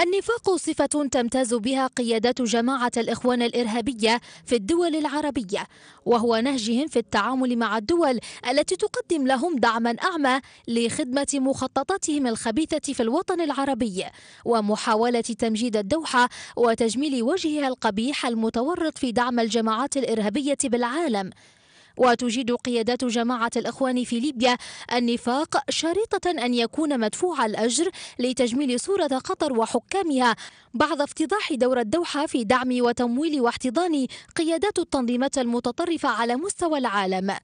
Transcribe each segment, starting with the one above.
النفاق صفة تمتاز بها قيادات جماعة الإخوان الإرهابية في الدول العربية وهو نهجهم في التعامل مع الدول التي تقدم لهم دعما أعمى لخدمة مخططاتهم الخبيثة في الوطن العربي ومحاولة تمجيد الدوحة وتجميل وجهها القبيح المتورط في دعم الجماعات الإرهابية بالعالم وتجيد قيادات جماعة الإخوان في ليبيا النفاق شريطة أن يكون مدفوع الأجر لتجميل صورة قطر وحكامها بعد افتضاح دور الدوحة في دعم وتمويل واحتضان قيادات التنظيمات المتطرفة على مستوى العالم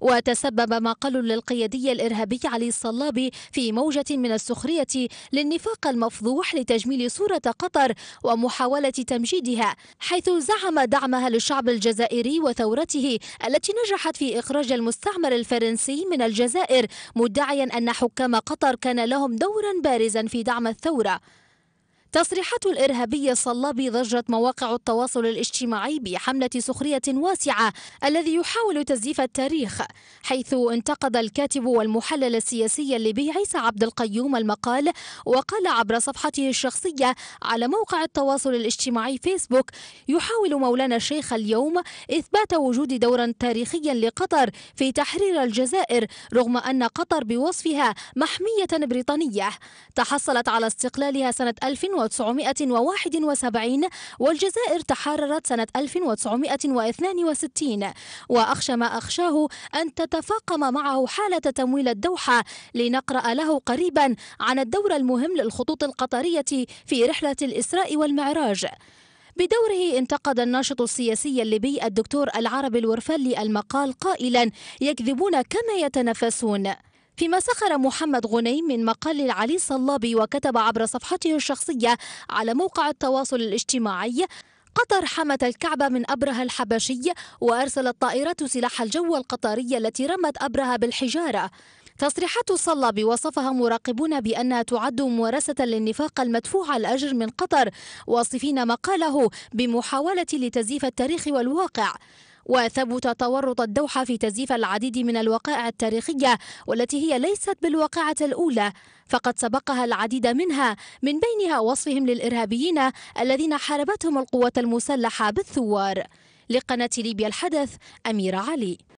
وتسبب مقال للقيادي الإرهابي علي الصلابي في موجة من السخرية للنفاق المفضوح لتجميل صورة قطر ومحاولة تمجيدها حيث زعم دعمها للشعب الجزائري وثورته التي نجحت في إخراج المستعمر الفرنسي من الجزائر مدعيا أن حكام قطر كان لهم دورا بارزا في دعم الثورة تصريحات الإرهابي الصلابي ضجت مواقع التواصل الاجتماعي بحملة سخرية واسعة الذي يحاول تزييف التاريخ حيث انتقد الكاتب والمحلل السياسي الليبي عيسى عبد القيوم المقال وقال عبر صفحته الشخصية على موقع التواصل الاجتماعي فيسبوك يحاول مولانا الشيخ اليوم إثبات وجود دورا تاريخيا لقطر في تحرير الجزائر رغم أن قطر بوصفها محمية بريطانية تحصلت على استقلالها سنة 1900 1971 والجزائر تحررت سنة 1962 وأخشى ما أخشاه أن تتفاقم معه حالة تمويل الدوحة لنقرأ له قريبا عن الدور المهم للخطوط القطرية في رحلة الإسراء والمعراج بدوره انتقد الناشط السياسي الليبي الدكتور العربي الورفلي المقال قائلا يكذبون كما يتنفسون فيما سخر محمد غنيم من مقال علي صلابي وكتب عبر صفحته الشخصية على موقع التواصل الاجتماعي قطر حمت الكعبة من أبرهة الحبشي وأرسلت طائرات سلاح الجو القطرية التي رمت أبرهة بالحجارة تصريحات الصلابي وصفها مراقبون بأنها تعد ممارسة للنفاق المدفوع الأجر من قطر واصفين مقاله بمحاولة لتزييف التاريخ والواقع وثبت تورط الدوحة في تزييف العديد من الوقائع التاريخية والتي هي ليست بالواقعة الأولى فقد سبقها العديد منها من بينها وصفهم للإرهابيين الذين حاربتهم القوات المسلحة بالثوار لقناة ليبيا الحدث أميرة علي